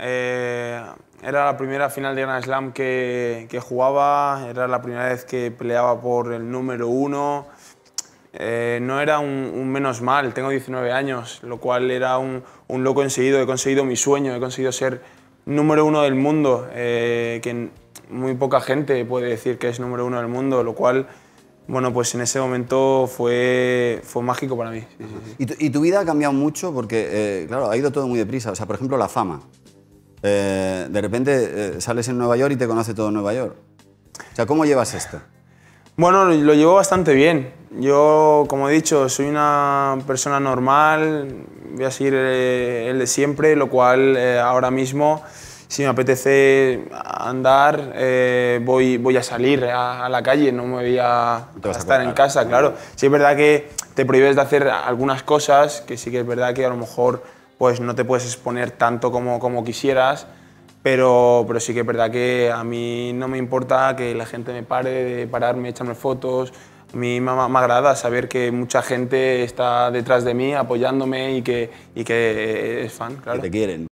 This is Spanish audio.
Eh, era la primera final de Grand Slam que, jugaba, era la primera vez que peleaba por el número uno. Eh, no era un, menos mal, tengo 19 años, lo cual era un, loco enseguido. He conseguido mi sueño, he conseguido ser número uno del mundo, eh, que muy poca gente puede decir que es número uno del mundo, lo cual bueno, pues en ese momento fue, fue mágico para mí. ¿Y, tu, vida ha cambiado mucho? Porque, claro, ha ido todo muy deprisa. O sea, por ejemplo, la fama. Eh, de repente eh, sales en Nueva York y te conoce todo Nueva York. O sea, ¿cómo llevas esto? Bueno, lo llevo bastante bien. Yo, como he dicho, soy una persona normal, voy a seguir eh, el de siempre, lo cual ahora mismo, si me apetece andar, voy, a salir a, la calle, no me voy a, estar en casa, claro. Sí es verdad que te prohíbes de hacer algunas cosas, que sí que es verdad que a lo mejor pues no te puedes exponer tanto como, quisieras, pero, pero sí que es verdad que a mí no me importa que la gente me pare, de pararme, echarme fotos. A mí me, me agrada saber que mucha gente está detrás de mí apoyándome y que, y que es fan, claro. Que te quieren.